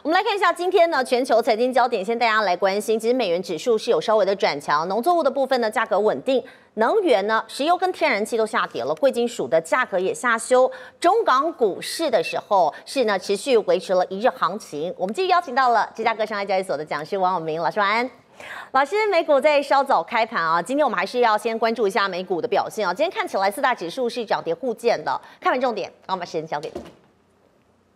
我们来看一下今天呢，全球财经焦点，先大家来关心。其实美元指数是有稍微的转强，农作物的部分呢价格稳定，能源呢，石油跟天然气都下跌了，贵金属的价格也下修。中港股市的时候是呢持续维持了一日行情。我们继续邀请到了芝加哥商业交易所的讲师王永明老师，晚安，老师。美股在稍早开盘啊，今天我们还是要先关注一下美股的表现啊。今天看起来四大指数是涨跌互见的。看完重点，我们把时间交给。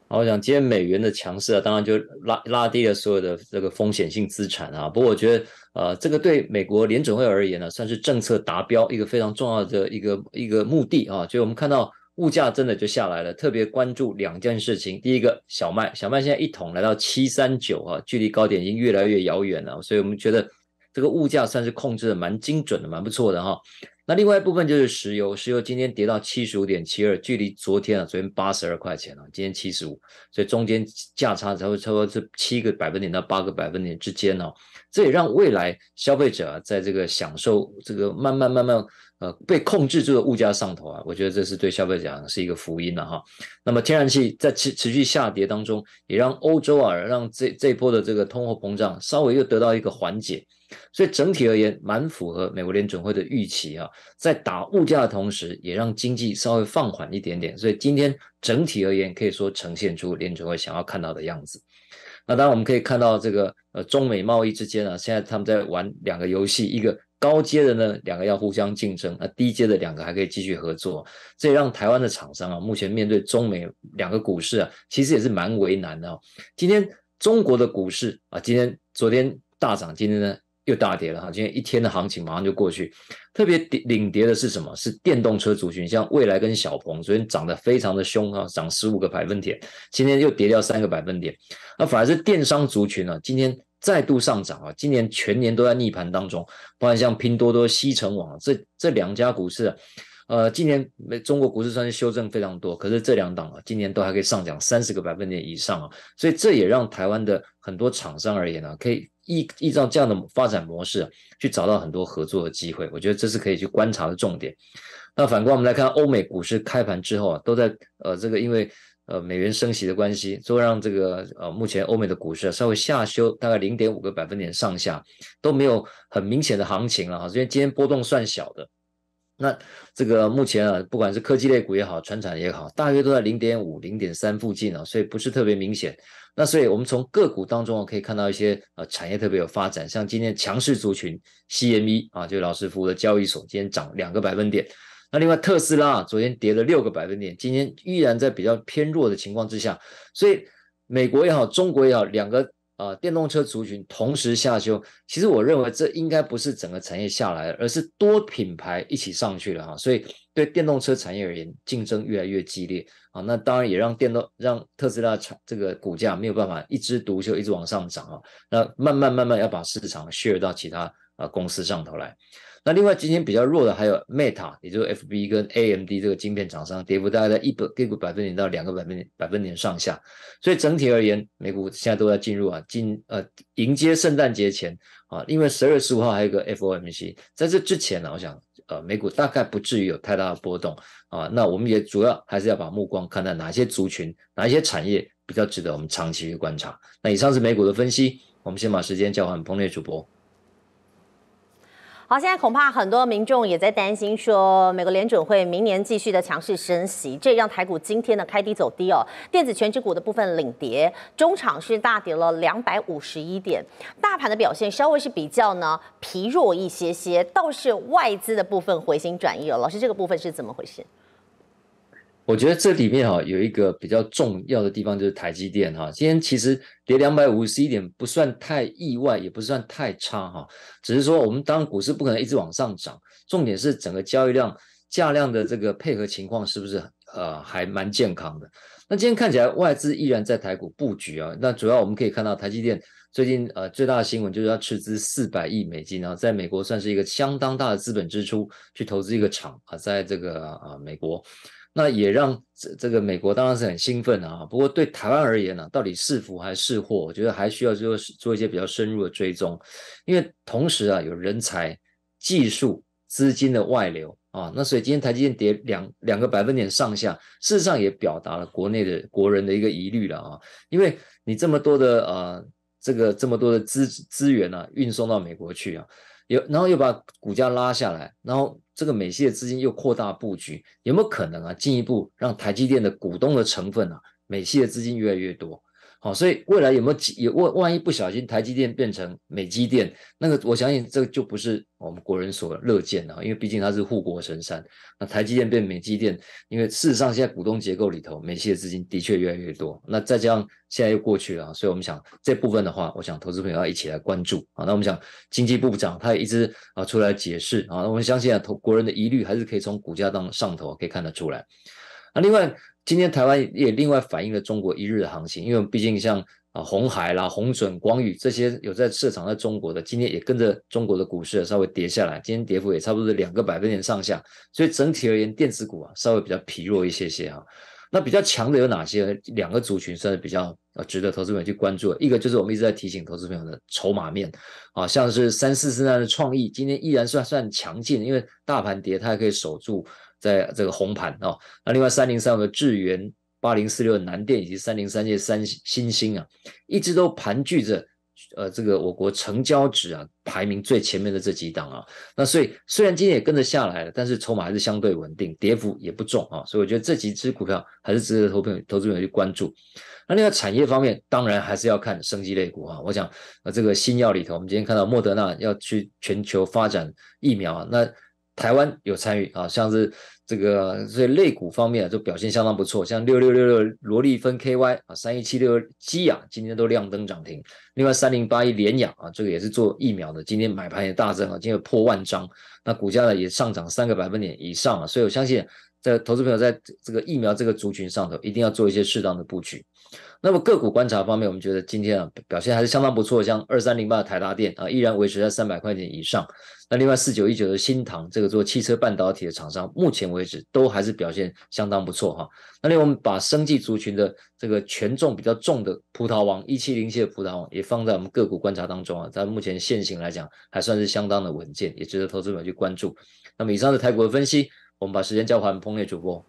好，我讲今天美元的强势啊，当然就拉拉低了所有的这个风险性资产啊。不过我觉得，呃，这个对美国联准会而言呢，算是政策达标一个非常重要的一个一个目的啊。就我们看到物价真的就下来了，特别关注两件事情。第一个，小麦，小麦现在一桶来到七三九啊，距离高点已经越来越遥远了。所以我们觉得这个物价算是控制的蛮精准的，蛮不错的哈。那另外一部分就是石油，石油今天跌到七十五点七二，距离昨天啊，昨天八十二块钱啊，今天七十五，所以中间价差才会差不多这七个百分点到八个百分点之间哦。这也让未来消费者啊，在这个享受这个慢慢慢慢呃被控制住的物价上头啊，我觉得这是对消费者是一个福音了哈。那么天然气在持持续下跌当中，也让欧洲啊，让这这一波的这个通货膨胀稍微又得到一个缓解。所以整体而言，蛮符合美国联准会的预期啊，在打物价的同时，也让经济稍微放缓一点点。所以今天整体而言，可以说呈现出联准会想要看到的样子。那当然我们可以看到，这个呃中美贸易之间啊，现在他们在玩两个游戏：一个高阶的呢，两个要互相竞争；那低阶的两个还可以继续合作。这也让台湾的厂商啊，目前面对中美两个股市啊，其实也是蛮为难的。今天中国的股市啊，今天昨天大涨，今天呢？又大跌了哈，今天一天的行情马上就过去。特别领领跌的是什么？是电动车族群，像蔚来跟小鹏，昨天涨得非常的凶啊，涨十五个百分点，今天又跌掉三个百分点。那反而是电商族群呢，今天再度上涨啊，今年全年都在逆盘当中，包括像拼多多、西城网这这两家股市啊。呃，今年没中国股市算是修正非常多，可是这两档啊，今年都还可以上涨三十个百分点以上啊，所以这也让台湾的很多厂商而言呢，可以依依照这样的发展模式去找到很多合作的机会，我觉得这是可以去观察的重点。那反观我们来看，欧美股市开盘之后啊，都在呃这个因为呃美元升息的关系，都让这个呃目前欧美的股市稍微下修大概零点五个百分点上下，都没有很明显的行情了哈，所以今天波动算小的。那这个目前啊，不管是科技类股也好，船产也好，大约都在零点五、零点三附近啊，所以不是特别明显。那所以我们从个股当中啊，可以看到一些呃产业特别有发展，像今天强势族群 CME 啊，就老师服务的交易所，今天涨两个百分点。那另外特斯拉昨天跌了六个百分点，今天依然在比较偏弱的情况之下，所以美国也好，中国也好，两个。啊，电动车族群同时下修，其实我认为这应该不是整个产业下来，而是多品牌一起上去了哈。所以对电动车产业而言，竞争越来越激烈啊。那当然也让电动让特斯拉产这个股价没有办法一枝独秀，一直往上涨啊。那慢慢慢慢要把市场 share 到其他呃公司上头来。那另外今天比较弱的还有 Meta，也就是 FB 跟 AMD 这个晶片厂商，跌幅大概在一百几个百分点到两个百分点百分点上下。所以整体而言，美股现在都在进入啊，进呃迎接圣诞节前啊，因为十二月十五号还有个 FOMC，在这之前呢，我想呃美股大概不至于有太大的波动啊。那我们也主要还是要把目光看待哪些族群，哪一些产业比较值得我们长期去观察。那以上是美股的分析，我们先把时间交还彭烈主播。好，现在恐怕很多民众也在担心，说美国联准会明年继续的强势升息，这让台股今天的开低走低哦。电子全指股的部分领跌，中场是大跌了两百五十一点，大盘的表现稍微是比较呢疲弱一些些，倒是外资的部分回心转意哦。老师，这个部分是怎么回事？我觉得这里面哈有一个比较重要的地方就是台积电哈，今天其实跌两百五十一点不算太意外，也不算太差哈，只是说我们当然股市不可能一直往上涨，重点是整个交易量价量的这个配合情况是不是呃还蛮健康的。那今天看起来外资依然在台股布局啊，那主要我们可以看到台积电最近呃最大的新闻就是要斥资四百亿美金，然在美国算是一个相当大的资本支出去投资一个厂啊，在这个啊美国。那也让这这个美国当然是很兴奋的啊。不过对台湾而言呢，到底是福还是祸？我觉得还需要做做一些比较深入的追踪，因为同时啊，有人才、技术、资金的外流啊，那所以今天台积电跌两两个百分点上下，事实上也表达了国内的国人的一个疑虑了啊，因为你这么多的呃这个这么多的资资源呢，运送到美国去啊。又然后又把股价拉下来，然后这个美系的资金又扩大布局，有没有可能啊？进一步让台积电的股东的成分啊，美系的资金越来越多？哦，所以未来有没有有万万一不小心台积电变成美积电，那个我相信这个就不是我们国人所乐见的啊，因为毕竟它是护国神山。那台积电变美积电，因为事实上现在股东结构里头美系的资金的确越来越多。那再加上现在又过去了，所以我们想这部分的话，我想投资朋友要一起来关注啊。那我们想经济部长他也一直啊出来解释啊，那我们相信啊投国人的疑虑还是可以从股价当上头可以看得出来。那另外。今天台湾也另外反映了中国一日的行情，因为毕竟像啊红海啦、红准光宇这些有在市场在中国的，今天也跟着中国的股市稍微跌下来，今天跌幅也差不多是两个百分点上下，所以整体而言，电子股啊稍微比较疲弱一些些哈。那比较强的有哪些？两个族群算是比较值得投资朋友去关注。的。一个就是我们一直在提醒投资朋友的筹码面啊，像是三四四三的创意，今天依然算算强劲，因为大盘跌它还可以守住在这个红盘啊。那另外三零三五的智源、八零四六的南电以及三零三届三新星啊，一直都盘踞着。呃，这个我国成交值啊，排名最前面的这几档啊，那所以虽然今天也跟着下来了，但是筹码还是相对稳定，跌幅也不重啊，所以我觉得这几只股票还是值得投品投资者去关注。那另外产业方面，当然还是要看生机类股啊。我想呃，这个新药里头，我们今天看到莫德纳要去全球发展疫苗啊，那。台湾有参与啊，像是这个所以类股方面啊，就表现相当不错，像六六六六罗立芬 K Y 啊，三一七六基雅今天都亮灯涨停，另外三零八一联雅啊，这个也是做疫苗的，今天买盘也大增啊，今天破万张，那股价呢也上涨三个百分点以上啊，所以我相信。在投资朋友在这个疫苗这个族群上头，一定要做一些适当的布局。那么个股观察方面，我们觉得今天啊表现还是相当不错像二三零八的台达电啊，依然维持在三百块钱以上。那另外四九一九的新唐，这个做汽车半导体的厂商，目前为止都还是表现相当不错哈。那另外我们把生技族群的这个权重比较重的葡萄王一七零七的葡萄王也放在我们个股观察当中啊，在目前现行来讲还算是相当的稳健，也值得投资朋友去关注。那么以上的台股的分析。我们把时间交还彭磊主播。